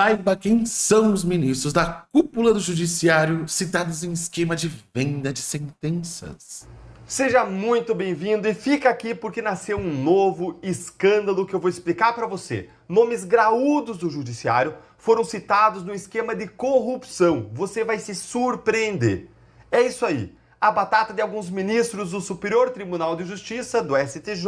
Saiba quem são os ministros da cúpula do judiciário citados em esquema de venda de sentenças. Seja muito bem-vindo e fica aqui porque nasceu um novo escândalo que eu vou explicar para você. Nomes graúdos do judiciário foram citados no esquema de corrupção. Você vai se surpreender. É isso aí. A batata de alguns ministros do Superior Tribunal de Justiça, do STJ,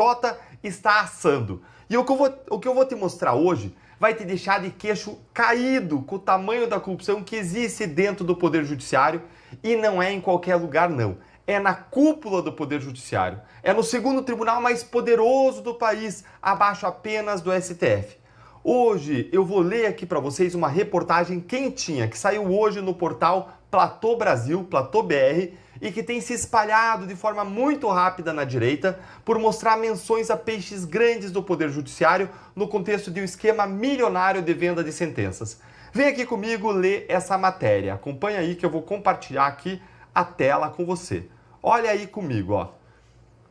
está assando. E o que eu vou, o que eu vou te mostrar hoje vai te deixar de queixo caído com o tamanho da corrupção que existe dentro do Poder Judiciário e não é em qualquer lugar, não. É na cúpula do Poder Judiciário. É no segundo tribunal mais poderoso do país, abaixo apenas do STF. Hoje eu vou ler aqui para vocês uma reportagem quentinha que saiu hoje no portal Platô Brasil, Platô BR, e que tem se espalhado de forma muito rápida na direita por mostrar menções a peixes grandes do Poder Judiciário no contexto de um esquema milionário de venda de sentenças. Vem aqui comigo ler essa matéria. Acompanha aí que eu vou compartilhar aqui a tela com você. Olha aí comigo, ó.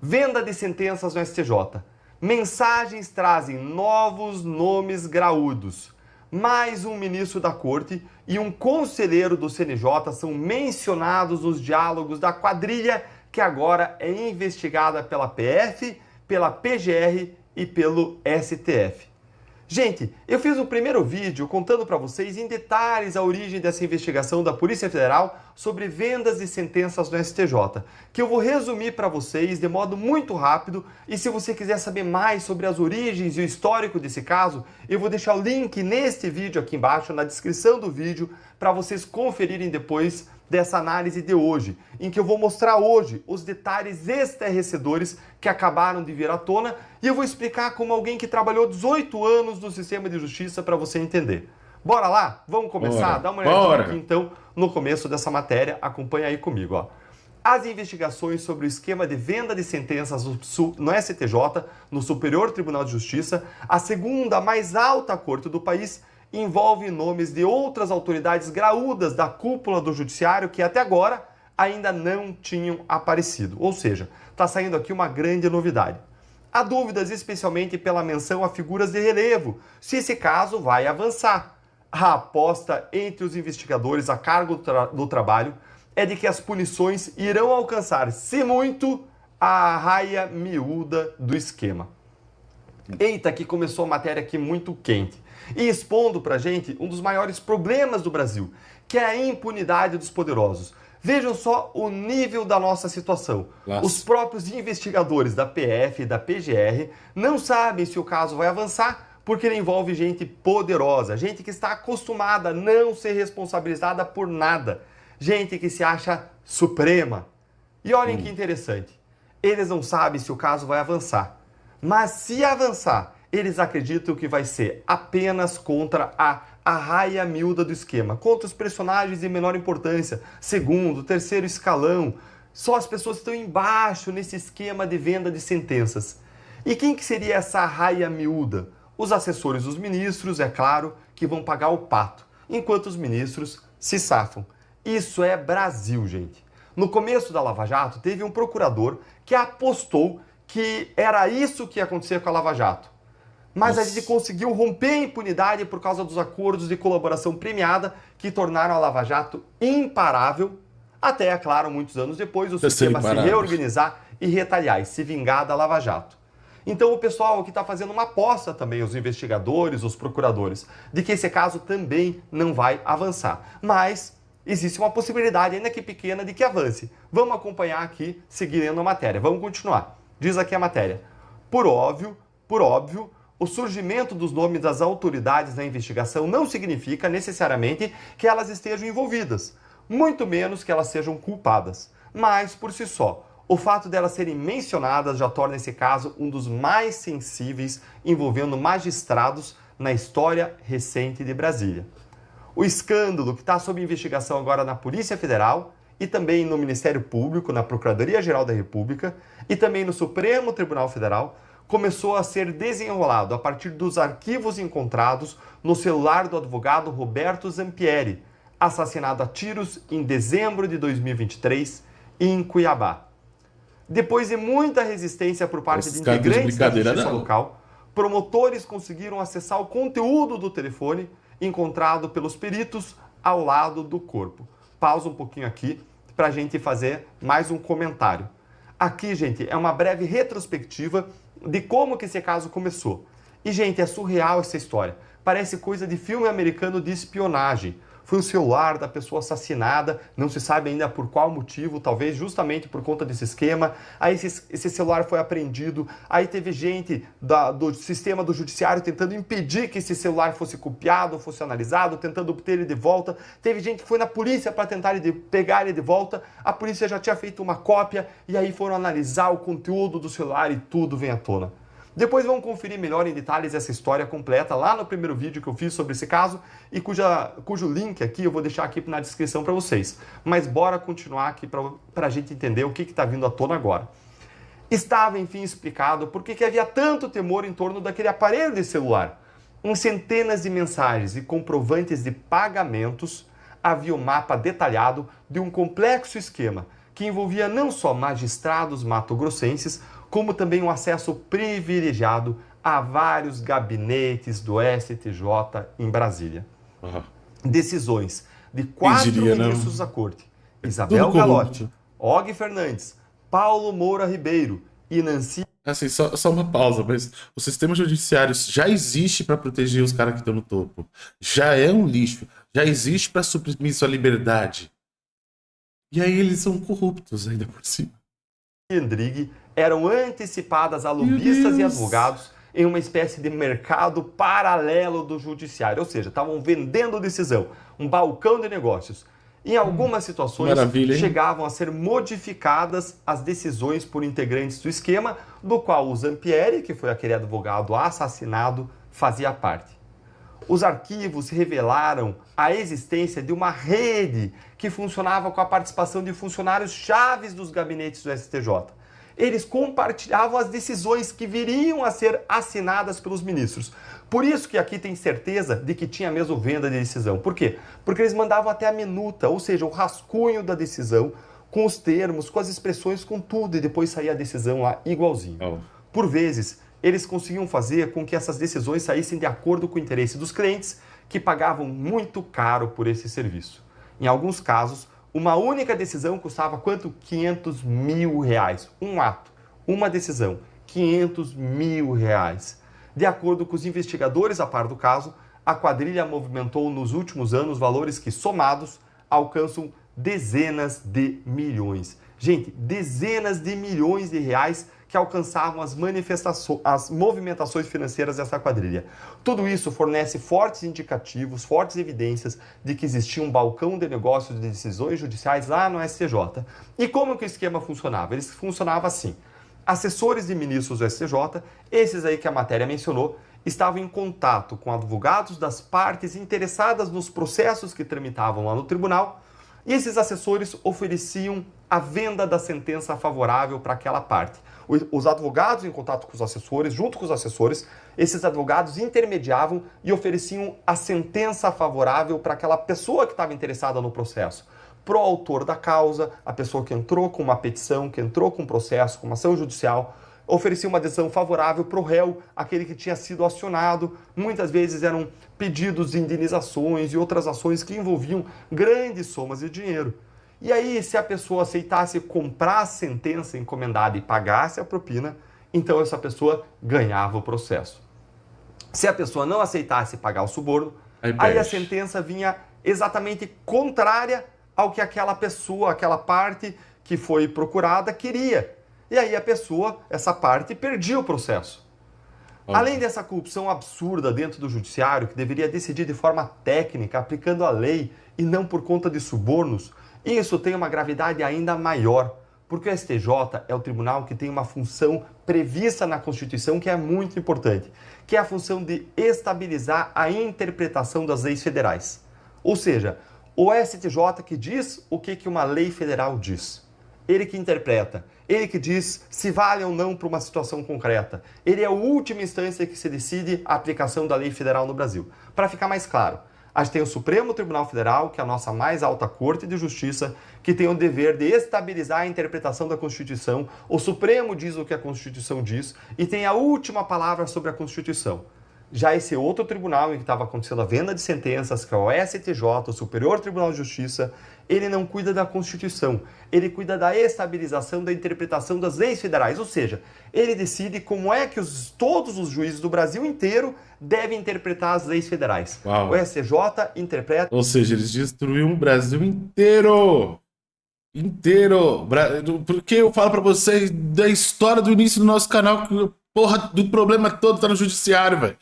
Venda de sentenças no STJ. Mensagens trazem novos nomes graúdos mais um ministro da corte e um conselheiro do CNJ são mencionados nos diálogos da quadrilha que agora é investigada pela PF, pela PGR e pelo STF. Gente, eu fiz o primeiro vídeo contando para vocês em detalhes a origem dessa investigação da Polícia Federal sobre vendas e sentenças no STJ, que eu vou resumir para vocês de modo muito rápido. E se você quiser saber mais sobre as origens e o histórico desse caso, eu vou deixar o link neste vídeo aqui embaixo, na descrição do vídeo, para vocês conferirem depois dessa análise de hoje, em que eu vou mostrar hoje os detalhes estarrecedores que acabaram de vir à tona e eu vou explicar como alguém que trabalhou 18 anos no sistema de justiça para você entender. Bora lá? Vamos começar? Bora. Dá uma olhadinha Bora. aqui então no começo dessa matéria, acompanha aí comigo, ó. As investigações sobre o esquema de venda de sentenças no STJ, no Superior Tribunal de Justiça, a segunda mais alta corte do país, envolve nomes de outras autoridades graúdas da cúpula do judiciário que até agora ainda não tinham aparecido. Ou seja, está saindo aqui uma grande novidade. Há dúvidas, especialmente pela menção a figuras de relevo, se esse caso vai avançar a aposta entre os investigadores a cargo do, tra do trabalho é de que as punições irão alcançar, se muito, a raia miúda do esquema. Eita, que começou a matéria aqui muito quente. E expondo pra gente um dos maiores problemas do Brasil, que é a impunidade dos poderosos. Vejam só o nível da nossa situação. Nossa. Os próprios investigadores da PF e da PGR não sabem se o caso vai avançar porque ele envolve gente poderosa, gente que está acostumada a não ser responsabilizada por nada, gente que se acha suprema. E olhem hum. que interessante, eles não sabem se o caso vai avançar, mas se avançar, eles acreditam que vai ser apenas contra a a raia miúda do esquema, contra os personagens de menor importância, segundo, terceiro escalão, só as pessoas que estão embaixo nesse esquema de venda de sentenças. E quem que seria essa raia miúda? Os assessores dos ministros, é claro, que vão pagar o pato, enquanto os ministros se safam. Isso é Brasil, gente. No começo da Lava Jato, teve um procurador que apostou que era isso que ia acontecer com a Lava Jato. Mas Nossa. a gente conseguiu romper a impunidade por causa dos acordos de colaboração premiada que tornaram a Lava Jato imparável, até, é claro, muitos anos depois, o Eu sistema se reorganizar e retalhar e se vingar da Lava Jato. Então o pessoal aqui está fazendo uma aposta também, os investigadores, os procuradores, de que esse caso também não vai avançar. Mas existe uma possibilidade, ainda que pequena, de que avance. Vamos acompanhar aqui, seguindo a matéria. Vamos continuar. Diz aqui a matéria. Por óbvio, por óbvio, o surgimento dos nomes das autoridades na investigação não significa necessariamente que elas estejam envolvidas, muito menos que elas sejam culpadas. Mas, por si só, o fato delas serem mencionadas já torna esse caso um dos mais sensíveis envolvendo magistrados na história recente de Brasília. O escândalo que está sob investigação agora na Polícia Federal e também no Ministério Público, na Procuradoria-Geral da República e também no Supremo Tribunal Federal começou a ser desenrolado a partir dos arquivos encontrados no celular do advogado Roberto Zampieri, assassinado a tiros em dezembro de 2023 em Cuiabá. Depois de muita resistência por parte Esses de integrantes de da justiça não. local, promotores conseguiram acessar o conteúdo do telefone encontrado pelos peritos ao lado do corpo. Pausa um pouquinho aqui para a gente fazer mais um comentário. Aqui, gente, é uma breve retrospectiva de como que esse caso começou. E, gente, é surreal essa história. Parece coisa de filme americano de espionagem foi o celular da pessoa assassinada, não se sabe ainda por qual motivo, talvez justamente por conta desse esquema. Aí esse, esse celular foi apreendido, aí teve gente da, do sistema do judiciário tentando impedir que esse celular fosse copiado, fosse analisado, tentando obter ele de volta. Teve gente que foi na polícia para tentar ele de, pegar ele de volta, a polícia já tinha feito uma cópia e aí foram analisar o conteúdo do celular e tudo vem à tona. Depois vamos conferir melhor em detalhes essa história completa lá no primeiro vídeo que eu fiz sobre esse caso e cuja, cujo link aqui eu vou deixar aqui na descrição para vocês. Mas bora continuar aqui para a gente entender o que está vindo à tona agora. Estava, enfim, explicado por que havia tanto temor em torno daquele aparelho de celular. Em centenas de mensagens e comprovantes de pagamentos, havia o um mapa detalhado de um complexo esquema que envolvia não só magistrados mato-grossenses, como também um acesso privilegiado a vários gabinetes do STJ em Brasília. Uhum. Decisões de quatro diria, né? ministros não? da Corte: é Isabel Galotti, Og Fernandes, Paulo Moura Ribeiro e Nancy. Assim, só, só uma pausa, mas o sistema judiciário já existe para proteger os caras que estão no topo. Já é um lixo. Já existe para suprimir sua liberdade. E aí eles são corruptos ainda por cima. Endrig eram antecipadas a lobistas e advogados em uma espécie de mercado paralelo do judiciário, ou seja, estavam vendendo decisão, um balcão de negócios. Em algumas situações, Maravilha, chegavam a ser modificadas as decisões por integrantes do esquema, do qual o Zampieri, que foi aquele advogado assassinado, fazia parte os arquivos revelaram a existência de uma rede que funcionava com a participação de funcionários chaves dos gabinetes do STJ. Eles compartilhavam as decisões que viriam a ser assinadas pelos ministros. Por isso que aqui tem certeza de que tinha mesmo venda de decisão. Por quê? Porque eles mandavam até a minuta, ou seja, o rascunho da decisão, com os termos, com as expressões, com tudo, e depois saía a decisão lá igualzinho. Oh. Por vezes, eles conseguiam fazer com que essas decisões saíssem de acordo com o interesse dos clientes, que pagavam muito caro por esse serviço. Em alguns casos, uma única decisão custava quanto? 500 mil reais. Um ato, uma decisão, 500 mil reais. De acordo com os investigadores a par do caso, a quadrilha movimentou nos últimos anos valores que, somados, alcançam dezenas de milhões. Gente, dezenas de milhões de reais que alcançavam as manifestações, as movimentações financeiras dessa quadrilha. Tudo isso fornece fortes indicativos, fortes evidências de que existia um balcão de negócios de decisões judiciais lá no STJ. E como que o esquema funcionava? Ele funcionava assim: assessores de ministros do STJ, esses aí que a matéria mencionou, estavam em contato com advogados das partes interessadas nos processos que tramitavam lá no tribunal e esses assessores ofereciam a venda da sentença favorável para aquela parte. Os advogados em contato com os assessores, junto com os assessores, esses advogados intermediavam e ofereciam a sentença favorável para aquela pessoa que estava interessada no processo. Pro autor da causa, a pessoa que entrou com uma petição, que entrou com um processo, com uma ação judicial, oferecia uma decisão favorável para o réu, aquele que tinha sido acionado. Muitas vezes eram pedidos de indenizações e outras ações que envolviam grandes somas de dinheiro. E aí, se a pessoa aceitasse comprar a sentença encomendada e pagasse a propina, então essa pessoa ganhava o processo. Se a pessoa não aceitasse pagar o suborno, aí, aí a sentença vinha exatamente contrária ao que aquela pessoa, aquela parte que foi procurada queria. E aí a pessoa, essa parte, perdia o processo. Além dessa corrupção absurda dentro do judiciário, que deveria decidir de forma técnica, aplicando a lei e não por conta de subornos, isso tem uma gravidade ainda maior, porque o STJ é o tribunal que tem uma função prevista na Constituição que é muito importante, que é a função de estabilizar a interpretação das leis federais. Ou seja, o STJ que diz o que uma lei federal diz ele que interpreta, ele que diz se vale ou não para uma situação concreta. Ele é a última instância que se decide a aplicação da lei federal no Brasil. Para ficar mais claro, a gente tem o Supremo Tribunal Federal, que é a nossa mais alta corte de justiça, que tem o dever de estabilizar a interpretação da Constituição. O Supremo diz o que a Constituição diz e tem a última palavra sobre a Constituição. Já esse outro tribunal em que estava acontecendo a venda de sentenças, que é o STJ, o Superior Tribunal de Justiça, ele não cuida da Constituição, ele cuida da estabilização da interpretação das leis federais, ou seja, ele decide como é que os, todos os juízes do Brasil inteiro devem interpretar as leis federais. Uau. O STJ interpreta. Ou seja, eles destruíram o Brasil inteiro! Inteiro! Porque eu falo para vocês da história do início do nosso canal, que Porra, do problema todo tá no judiciário, velho.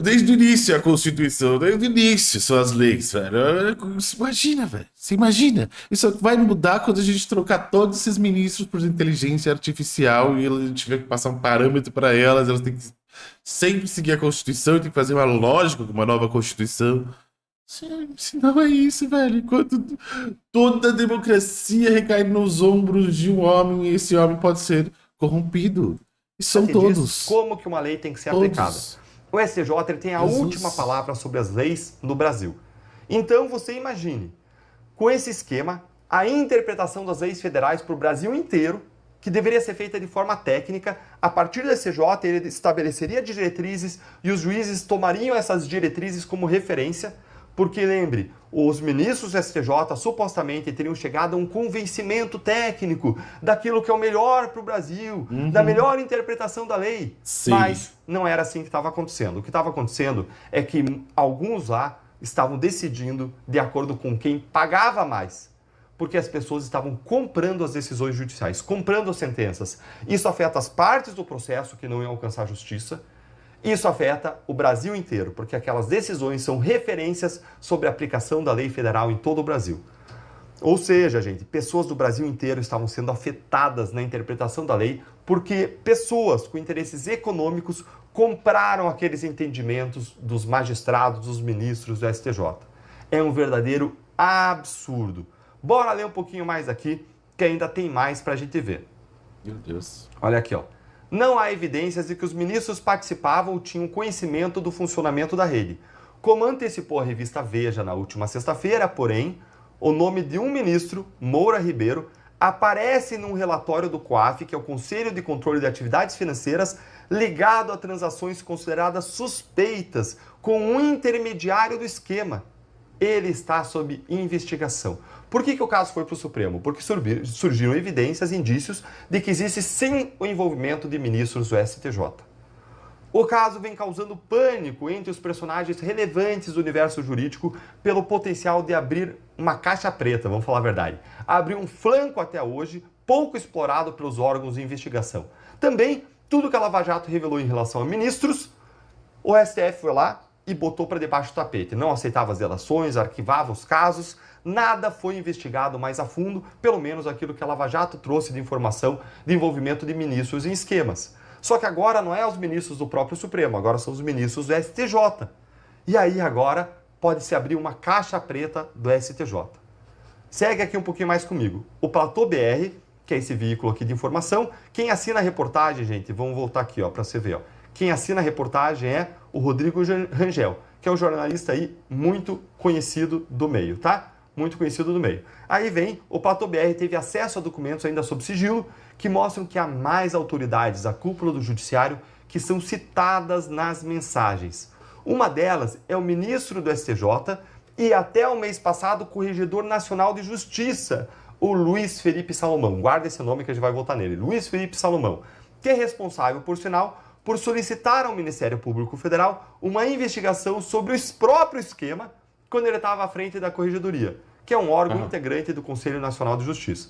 Desde o início é a Constituição, desde o início são as leis, velho. Imagina, velho. Você imagina. Isso vai mudar quando a gente trocar todos esses ministros por inteligência artificial e a gente tiver que passar um parâmetro para elas. Elas têm que sempre seguir a Constituição e tem que fazer uma lógica com uma nova Constituição. Se não é isso, velho. Enquanto toda a democracia recai nos ombros de um homem, esse homem pode ser corrompido. E são todos. como que uma lei tem que ser todos. aplicada. O STJ tem a Jesus. última palavra sobre as leis no Brasil. Então você imagine, com esse esquema, a interpretação das leis federais para o Brasil inteiro, que deveria ser feita de forma técnica, a partir do STJ ele estabeleceria diretrizes e os juízes tomariam essas diretrizes como referência porque lembre, os ministros do STJ supostamente teriam chegado a um convencimento técnico daquilo que é o melhor para o Brasil, uhum. da melhor interpretação da lei. Sim. Mas não era assim que estava acontecendo. O que estava acontecendo é que alguns lá estavam decidindo de acordo com quem pagava mais. Porque as pessoas estavam comprando as decisões judiciais, comprando as sentenças. Isso afeta as partes do processo que não iam alcançar justiça isso afeta o Brasil inteiro, porque aquelas decisões são referências sobre a aplicação da lei federal em todo o Brasil. Ou seja, gente, pessoas do Brasil inteiro estavam sendo afetadas na interpretação da lei porque pessoas com interesses econômicos compraram aqueles entendimentos dos magistrados, dos ministros do STJ. É um verdadeiro absurdo. Bora ler um pouquinho mais aqui, que ainda tem mais para a gente ver. Meu Deus. Olha aqui, ó. Não há evidências de que os ministros participavam ou tinham conhecimento do funcionamento da rede. Como antecipou a revista Veja na última sexta-feira, porém, o nome de um ministro, Moura Ribeiro, aparece num relatório do COAF, que é o Conselho de Controle de Atividades Financeiras, ligado a transações consideradas suspeitas com um intermediário do esquema. Ele está sob investigação. Por que, que o caso foi para o Supremo? Porque surgiram evidências, indícios de que existe sim o envolvimento de ministros do STJ. O caso vem causando pânico entre os personagens relevantes do universo jurídico pelo potencial de abrir uma caixa preta, vamos falar a verdade. Abrir um flanco até hoje pouco explorado pelos órgãos de investigação. Também, tudo que a Lava Jato revelou em relação a ministros, o STF foi lá, e botou para debaixo do tapete. Não aceitava as delações, arquivava os casos, nada foi investigado mais a fundo, pelo menos aquilo que a Lava Jato trouxe de informação de envolvimento de ministros em esquemas. Só que agora não é os ministros do próprio Supremo, agora são os ministros do STJ. E aí agora pode se abrir uma caixa preta do STJ. Segue aqui um pouquinho mais comigo. O Platô BR, que é esse veículo aqui de informação, quem assina a reportagem, gente, vamos voltar aqui, ó, para você ver, ó. Quem assina a reportagem é o Rodrigo Rangel, que é um jornalista aí muito conhecido do meio, tá? Muito conhecido do meio. Aí vem, o Pato BR teve acesso a documentos ainda sob sigilo que mostram que há mais autoridades da cúpula do judiciário que são citadas nas mensagens. Uma delas é o ministro do STJ e até o mês passado o corregedor nacional de justiça, o Luiz Felipe Salomão. Guarda esse nome que a gente vai voltar nele. Luiz Felipe Salomão, que é responsável, por sinal, por solicitar ao Ministério Público Federal uma investigação sobre o próprio esquema quando ele estava à frente da Corregedoria, que é um órgão uhum. integrante do Conselho Nacional de Justiça.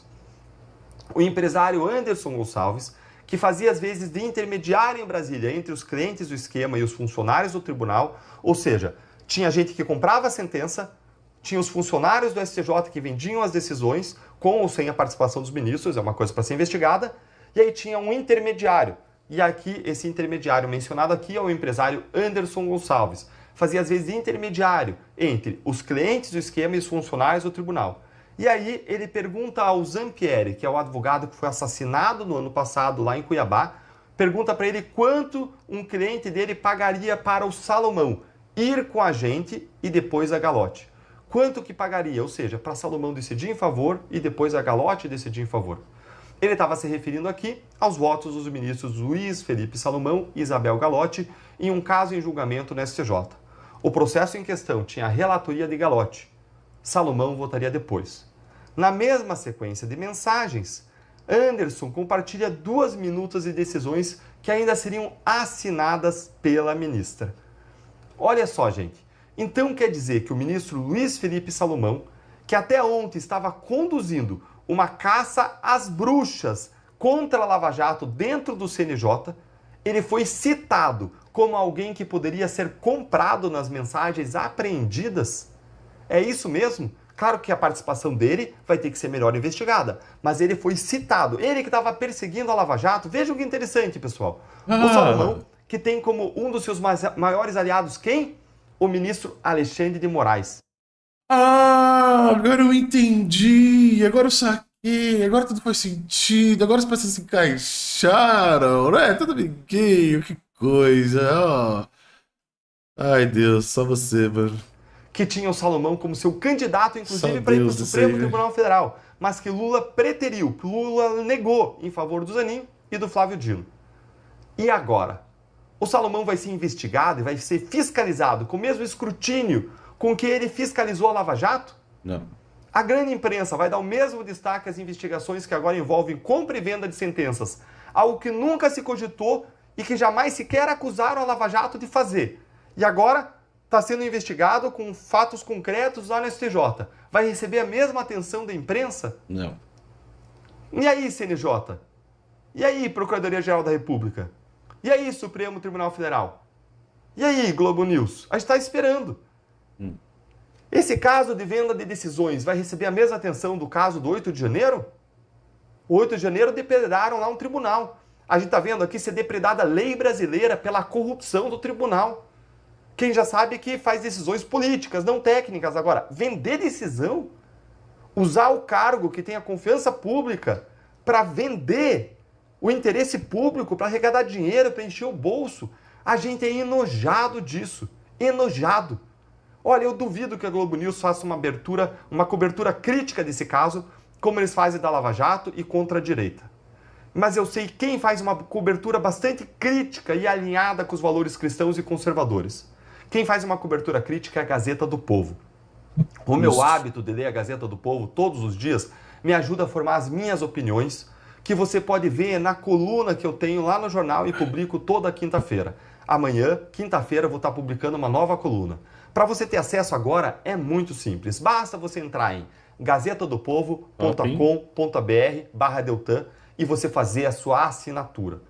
O empresário Anderson Gonçalves, que fazia às vezes de intermediário em Brasília entre os clientes do esquema e os funcionários do tribunal, ou seja, tinha gente que comprava a sentença, tinha os funcionários do STJ que vendiam as decisões, com ou sem a participação dos ministros, é uma coisa para ser investigada, e aí tinha um intermediário, e aqui, esse intermediário mencionado aqui é o empresário Anderson Gonçalves. Fazia, às vezes, intermediário entre os clientes do esquema e os funcionários do tribunal. E aí, ele pergunta ao Zampieri, que é o advogado que foi assassinado no ano passado lá em Cuiabá, pergunta para ele quanto um cliente dele pagaria para o Salomão ir com a gente e depois a galote. Quanto que pagaria? Ou seja, para Salomão decidir em favor e depois a galote decidir em favor. Ele estava se referindo aqui aos votos dos ministros Luiz Felipe Salomão e Isabel Galotti em um caso em julgamento no STJ. O processo em questão tinha a relatoria de Galotti. Salomão votaria depois. Na mesma sequência de mensagens, Anderson compartilha duas minutas de decisões que ainda seriam assinadas pela ministra. Olha só, gente. Então quer dizer que o ministro Luiz Felipe Salomão, que até ontem estava conduzindo uma caça às bruxas contra a Lava Jato dentro do CNJ. Ele foi citado como alguém que poderia ser comprado nas mensagens apreendidas. É isso mesmo? Claro que a participação dele vai ter que ser melhor investigada, mas ele foi citado. Ele que estava perseguindo a Lava Jato. Vejam que interessante, pessoal. Ah. O Salomão, que tem como um dos seus maiores aliados quem? O ministro Alexandre de Moraes. Ah, agora eu entendi, agora eu saquei, agora tudo faz sentido, agora as peças se encaixaram, né? Tudo amiguinho, que coisa, ó. Ai, Deus, só você, mano. Que tinha o Salomão como seu candidato, inclusive, para ir para o Supremo Tribunal Federal, mas que Lula preteriu, Lula negou em favor do Zanin e do Flávio Dino. E agora? O Salomão vai ser investigado e vai ser fiscalizado com o mesmo escrutínio com que ele fiscalizou a Lava Jato? Não. A grande imprensa vai dar o mesmo destaque às investigações que agora envolvem compra e venda de sentenças, algo que nunca se cogitou e que jamais sequer acusaram a Lava Jato de fazer. E agora está sendo investigado com fatos concretos lá no STJ. Vai receber a mesma atenção da imprensa? Não. E aí, CNJ? E aí, Procuradoria-Geral da República? E aí, Supremo Tribunal Federal? E aí, Globo News? A gente está esperando. Hum. Esse caso de venda de decisões vai receber a mesma atenção do caso do 8 de janeiro? O 8 de janeiro depredaram lá um tribunal. A gente está vendo aqui ser depredada a lei brasileira pela corrupção do tribunal. Quem já sabe que faz decisões políticas, não técnicas. Agora, vender decisão? Usar o cargo que tem a confiança pública para vender o interesse público, para arrecadar dinheiro, para encher o bolso. A gente é enojado disso. Enojado. Olha, eu duvido que a Globo News faça uma abertura, uma cobertura crítica desse caso, como eles fazem da Lava Jato e contra a direita. Mas eu sei quem faz uma cobertura bastante crítica e alinhada com os valores cristãos e conservadores. Quem faz uma cobertura crítica é a Gazeta do Povo. O meu Isso. hábito de ler a Gazeta do Povo todos os dias me ajuda a formar as minhas opiniões, que você pode ver na coluna que eu tenho lá no jornal e publico toda quinta-feira. Amanhã, quinta-feira, vou estar publicando uma nova coluna. Para você ter acesso agora é muito simples. Basta você entrar em gazetadopovo.com.br/barra Deltan e você fazer a sua assinatura.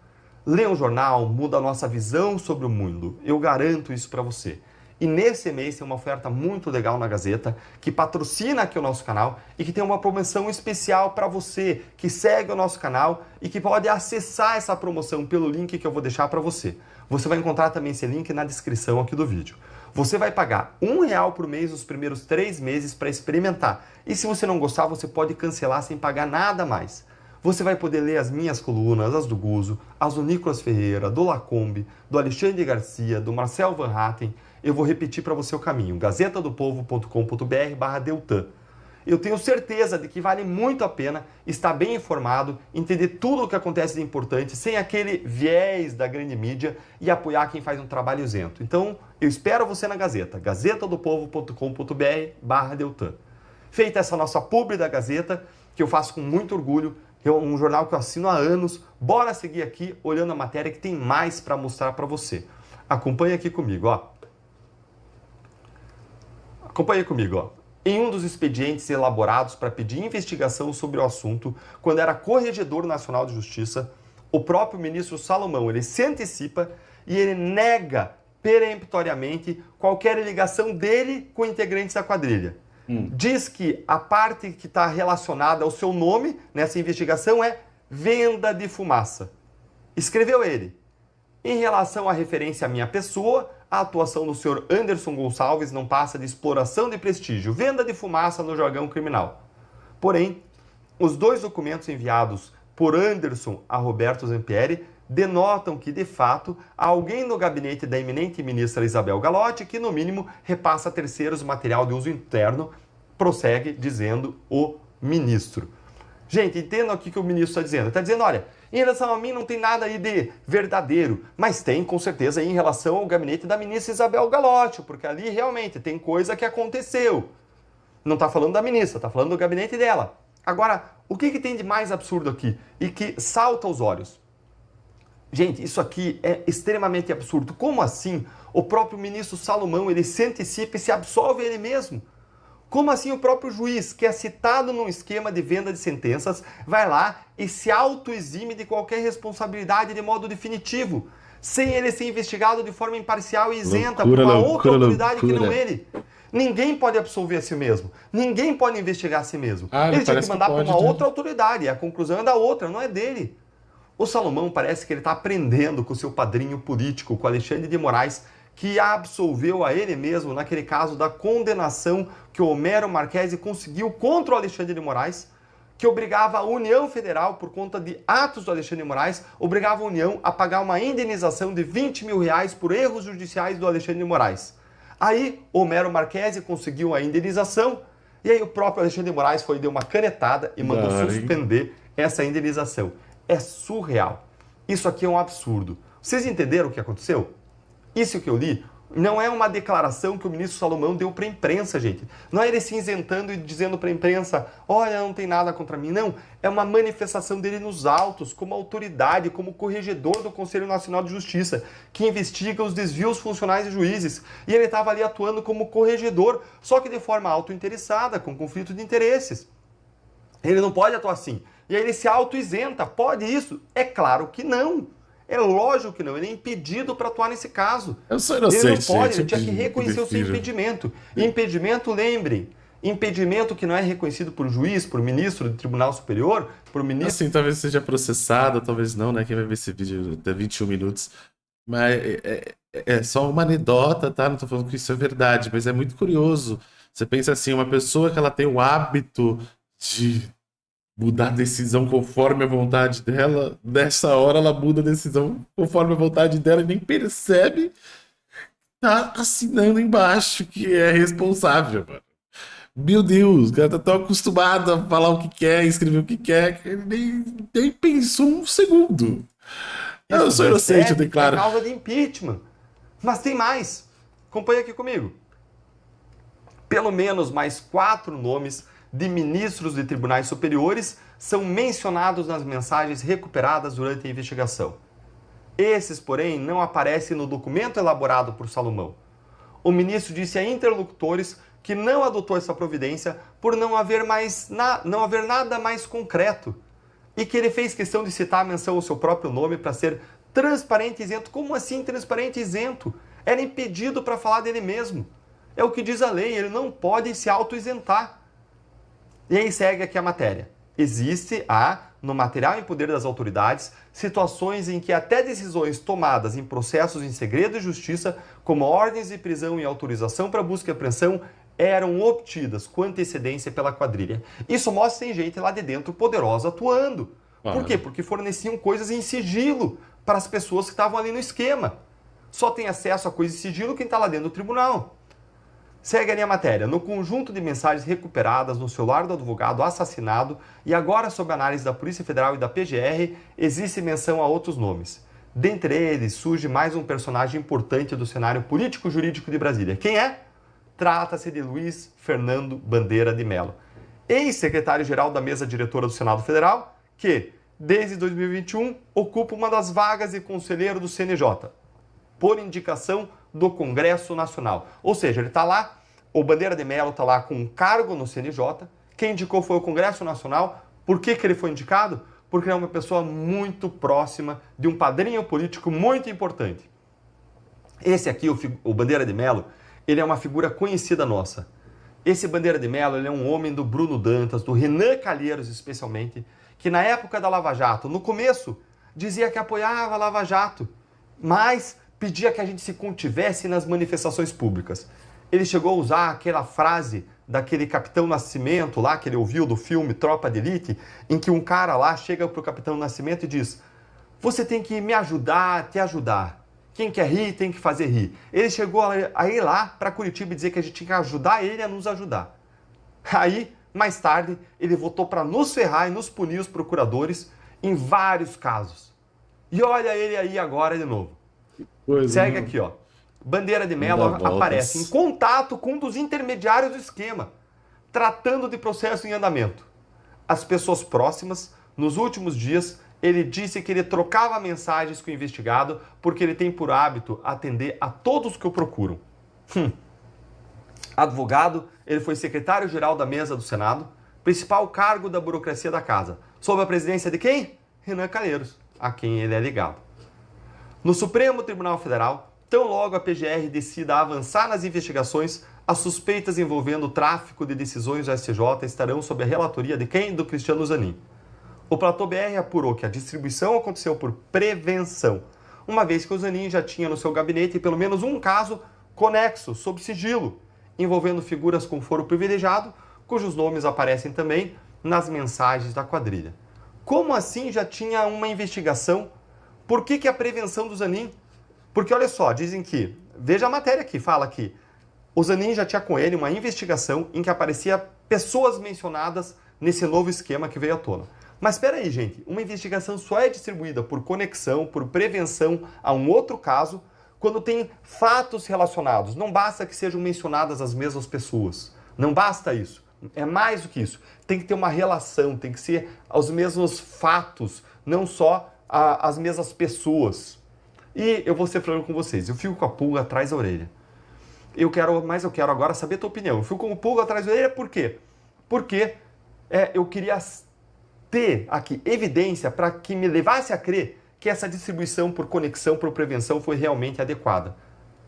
Leia um jornal, muda a nossa visão sobre o mundo. Eu garanto isso para você. E nesse mês tem uma oferta muito legal na Gazeta, que patrocina aqui o nosso canal e que tem uma promoção especial para você que segue o nosso canal e que pode acessar essa promoção pelo link que eu vou deixar para você. Você vai encontrar também esse link na descrição aqui do vídeo. Você vai pagar um real por mês nos primeiros três meses para experimentar. E se você não gostar, você pode cancelar sem pagar nada mais. Você vai poder ler as minhas colunas, as do Guzo, as do Nicolas Ferreira, do Lacombe, do Alexandre Garcia, do Marcel Van Hatten. Eu vou repetir para você o caminho: gazetadopovo.com.br/deltan eu tenho certeza de que vale muito a pena estar bem informado, entender tudo o que acontece de importante, sem aquele viés da grande mídia e apoiar quem faz um trabalho isento. Então, eu espero você na Gazeta, gazetadopovo.com.br barra Deltan. Feita essa nossa publi da Gazeta, que eu faço com muito orgulho, é um jornal que eu assino há anos, bora seguir aqui olhando a matéria que tem mais para mostrar para você. Acompanhe aqui comigo, ó. Acompanhe comigo, ó. Em um dos expedientes elaborados para pedir investigação sobre o assunto, quando era corregedor nacional de justiça, o próprio ministro Salomão ele se antecipa e ele nega peremptoriamente qualquer ligação dele com integrantes da quadrilha. Hum. Diz que a parte que está relacionada ao seu nome nessa investigação é venda de fumaça. Escreveu ele. Em relação à referência à minha pessoa, a atuação do senhor Anderson Gonçalves não passa de exploração de prestígio, venda de fumaça no jargão criminal. Porém, os dois documentos enviados por Anderson a Roberto Zampieri denotam que, de fato, há alguém no gabinete da eminente ministra Isabel Galotti que, no mínimo, repassa a terceiros material de uso interno, prossegue dizendo o ministro. Gente, entenda o que, que o ministro está dizendo. Está dizendo, olha, em relação a mim não tem nada aí de verdadeiro, mas tem com certeza em relação ao gabinete da ministra Isabel Galotti, porque ali realmente tem coisa que aconteceu. Não está falando da ministra, está falando do gabinete dela. Agora, o que, que tem de mais absurdo aqui e que salta aos olhos? Gente, isso aqui é extremamente absurdo. Como assim o próprio ministro Salomão ele se antecipa e se absolve ele mesmo? Como assim o próprio juiz, que é citado num esquema de venda de sentenças, vai lá e se autoexime de qualquer responsabilidade de modo definitivo, sem ele ser investigado de forma imparcial e isenta loucura, por uma loucura, outra autoridade loucura. que não ele? Ninguém pode absolver a si mesmo. Ninguém pode investigar a si mesmo. Ah, ele tinha que mandar para uma ter... Né? outra autoridade. A conclusão é da outra, não é dele. O Salomão parece que ele está aprendendo com o seu padrinho político, com Alexandre de Moraes, que absolveu a ele mesmo naquele caso da condenação que Homero Marquesi conseguiu contra o Alexandre de Moraes, que obrigava a União Federal, por conta de atos do Alexandre de Moraes, obrigava a União a pagar uma indenização de 20 mil reais por erros judiciais do Alexandre de Moraes. Aí, Homero Marquesi conseguiu a indenização, e aí o próprio Alexandre de Moraes foi deu uma canetada e mandou suspender essa indenização. É surreal. Isso aqui é um absurdo. Vocês entenderam o que aconteceu? Isso que eu li não é uma declaração que o ministro Salomão deu para a imprensa, gente. Não é ele se isentando e dizendo para a imprensa: olha, não tem nada contra mim. Não. É uma manifestação dele nos autos, como autoridade, como corregedor do Conselho Nacional de Justiça, que investiga os desvios funcionais e juízes. E ele estava ali atuando como corregedor, só que de forma auto-interessada, com conflito de interesses. Ele não pode atuar assim. E aí ele se auto-isenta. Pode isso? É claro que não. É lógico que não, ele é impedido para atuar nesse caso. Eu sou inocente. Ele não pode, ele tinha que reconhecer o seu impedimento. Impedimento, lembrem, impedimento que não é reconhecido por juiz, por ministro do Tribunal Superior, por ministro. Assim, talvez seja processado, talvez não, né? Quem vai ver esse vídeo de 21 minutos. Mas é, é, é só uma anedota, tá? Não estou falando que isso é verdade, mas é muito curioso. Você pensa assim, uma pessoa que ela tem o hábito de mudar a decisão conforme a vontade dela. Nessa hora ela muda a decisão conforme a vontade dela e nem percebe tá assinando embaixo que é responsável, mano. Meu Deus, o cara tá tão acostumado a falar o que quer, escrever o que quer, que ele nem, nem pensou um segundo. Isso eu sou inocente, eu declaro. causa de impeachment. Mas tem mais. Acompanha aqui comigo. Pelo menos mais quatro nomes de ministros de tribunais superiores são mencionados nas mensagens recuperadas durante a investigação. Esses, porém, não aparecem no documento elaborado por Salomão. O ministro disse a interlocutores que não adotou essa providência por não haver, mais na... não haver nada mais concreto e que ele fez questão de citar a menção ao seu próprio nome para ser transparente e isento. Como assim transparente e isento? Era impedido para falar dele mesmo. É o que diz a lei, ele não pode se auto-isentar. E aí segue aqui a matéria. Existe a no material em poder das autoridades, situações em que até decisões tomadas em processos em segredo e justiça, como ordens de prisão e autorização para busca e apreensão, eram obtidas com antecedência pela quadrilha. Isso mostra que tem gente lá de dentro poderosa atuando. Claro. Por quê? Porque forneciam coisas em sigilo para as pessoas que estavam ali no esquema. Só tem acesso a coisa em sigilo quem está lá dentro do tribunal. Segue ali a matéria. No conjunto de mensagens recuperadas no celular do advogado assassinado e agora sob análise da Polícia Federal e da PGR, existe menção a outros nomes. Dentre eles surge mais um personagem importante do cenário político-jurídico de Brasília. Quem é? Trata-se de Luiz Fernando Bandeira de Mello, ex-secretário-geral da mesa diretora do Senado Federal, que, desde 2021, ocupa uma das vagas de conselheiro do CNJ, por indicação do Congresso Nacional. Ou seja, ele está lá, o Bandeira de Mello está lá com um cargo no CNJ, quem indicou foi o Congresso Nacional. Por que, que ele foi indicado? Porque é uma pessoa muito próxima de um padrinho político muito importante. Esse aqui, o, o Bandeira de Mello, ele é uma figura conhecida nossa. Esse Bandeira de Mello ele é um homem do Bruno Dantas, do Renan Calheiros especialmente, que na época da Lava Jato, no começo, dizia que apoiava a Lava Jato, mas pedia que a gente se contivesse nas manifestações públicas. Ele chegou a usar aquela frase daquele capitão Nascimento lá que ele ouviu do filme Tropa de Elite, em que um cara lá chega pro capitão Nascimento e diz: "Você tem que me ajudar, te ajudar. Quem quer rir tem que fazer rir". Ele chegou a ir lá para Curitiba e dizer que a gente tinha que ajudar ele a nos ajudar. Aí, mais tarde, ele votou para nos ferrar e nos punir os procuradores em vários casos. E olha ele aí agora de novo. Segue aqui, ó. Bandeira de Mello aparece em contato com um dos intermediários do esquema, tratando de processo em andamento. As pessoas próximas, nos últimos dias, ele disse que ele trocava mensagens com o investigado porque ele tem por hábito atender a todos que o procuram. Hum. Advogado, ele foi secretário-geral da mesa do Senado, principal cargo da burocracia da casa, sob a presidência de quem? Renan Calheiros, a quem ele é ligado. No Supremo Tribunal Federal, tão logo a PGR decida avançar nas investigações, as suspeitas envolvendo o tráfico de decisões do STJ estarão sob a relatoria de quem? Do Cristiano Zanin. O Platô BR apurou que a distribuição aconteceu por prevenção, uma vez que o Zanin já tinha no seu gabinete pelo menos um caso conexo, sob sigilo, envolvendo figuras com foro privilegiado, cujos nomes aparecem também nas mensagens da quadrilha. Como assim já tinha uma investigação por que, que é a prevenção do Zanin? Porque olha só, dizem que, veja a matéria aqui fala que o Zanin já tinha com ele uma investigação em que aparecia pessoas mencionadas nesse novo esquema que veio à tona. Mas espera aí, gente, uma investigação só é distribuída por conexão, por prevenção a um outro caso, quando tem fatos relacionados. Não basta que sejam mencionadas as mesmas pessoas. Não basta isso. É mais do que isso. Tem que ter uma relação, tem que ser aos mesmos fatos, não só a, as mesmas pessoas. E eu vou ser franco com vocês, eu fico com a pulga atrás da orelha. Eu quero, mas eu quero agora saber a tua opinião. Eu fico com a pulga atrás da orelha por quê? Porque é, eu queria ter aqui evidência para que me levasse a crer que essa distribuição por conexão, por prevenção foi realmente adequada.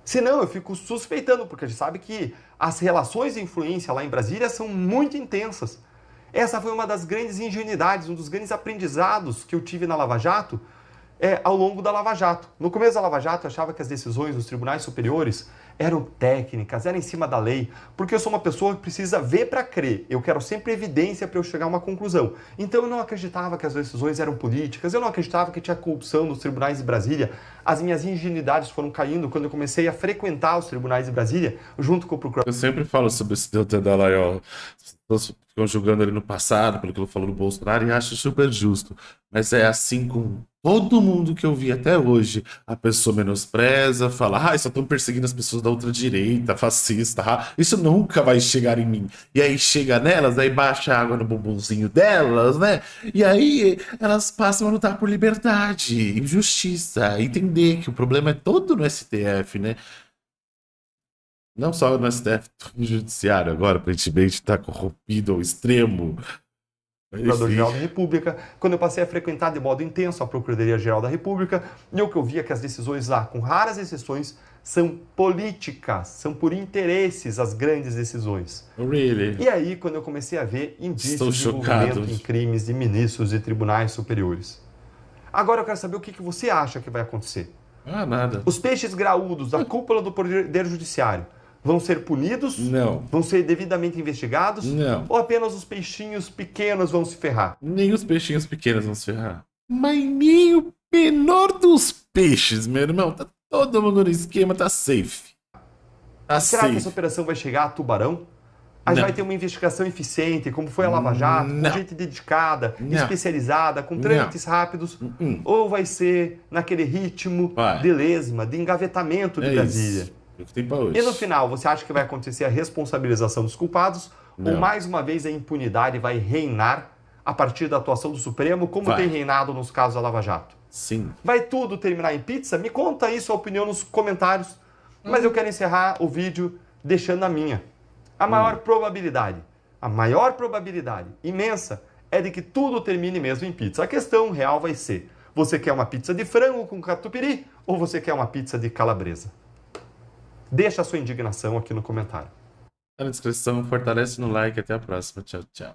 Senão eu fico suspeitando, porque a gente sabe que as relações de influência lá em Brasília são muito intensas. Essa foi uma das grandes ingenuidades, um dos grandes aprendizados que eu tive na Lava Jato é, ao longo da Lava Jato. No começo da Lava Jato, eu achava que as decisões dos tribunais superiores eram técnicas, eram em cima da lei, porque eu sou uma pessoa que precisa ver para crer. Eu quero sempre evidência para eu chegar a uma conclusão. Então eu não acreditava que as decisões eram políticas, eu não acreditava que tinha corrupção nos tribunais de Brasília. As minhas ingenuidades foram caindo quando eu comecei a frequentar os tribunais de Brasília, junto com o procurador. Eu sempre falo sobre isso do Tendalaiol ficam jogando ele no passado, pelo que ele falou do Bolsonaro, e acho super justo. Mas é assim com todo mundo que eu vi até hoje. A pessoa menospreza, fala, ah, só estão perseguindo as pessoas da outra direita, fascista, ah, isso nunca vai chegar em mim. E aí chega nelas, aí baixa a água no bumbumzinho delas, né? E aí elas passam a lutar por liberdade, injustiça, entender que o problema é todo no STF, né? Não só no STF, no judiciário agora, aparentemente, está corrompido ao extremo. Procurador-Geral da República, quando eu passei a frequentar de modo intenso a Procuradoria-Geral da República, e o que eu via é que as decisões lá, com raras exceções, são políticas, são por interesses as grandes decisões. Oh, really? E aí, quando eu comecei a ver indícios de envolvimento em crimes de ministros e tribunais superiores. Agora eu quero saber o que, que você acha que vai acontecer. Ah, nada. Os peixes graúdos da cúpula do Poder Judiciário vão ser punidos? Não. Vão ser devidamente investigados? Não. Ou apenas os peixinhos pequenos vão se ferrar? Nem os peixinhos pequenos vão se ferrar. Mas nem o menor dos peixes, meu irmão. Tá todo mundo no esquema, tá safe. Tá Será safe. que essa operação vai chegar a tubarão? Mas vai ter uma investigação eficiente, como foi a Lava hum, Jato, Não. com gente dedicada, Não. especializada, com trâmites Não. rápidos, uh -uh. ou vai ser naquele ritmo vai. de lesma, de engavetamento de é Brasília. Isso tem para hoje. E no final, você acha que vai acontecer a responsabilização dos culpados? Não. Ou mais uma vez a impunidade vai reinar a partir da atuação do Supremo, como vai. tem reinado nos casos da Lava Jato? Sim. Vai tudo terminar em pizza? Me conta aí sua opinião nos comentários. Hum. Mas eu quero encerrar o vídeo deixando a minha. A maior hum. probabilidade, a maior probabilidade, imensa, é de que tudo termine mesmo em pizza. A questão real vai ser: você quer uma pizza de frango com catupiry ou você quer uma pizza de calabresa? Deixa a sua indignação aqui no comentário. na descrição, fortalece no like. Até a próxima. Tchau, tchau.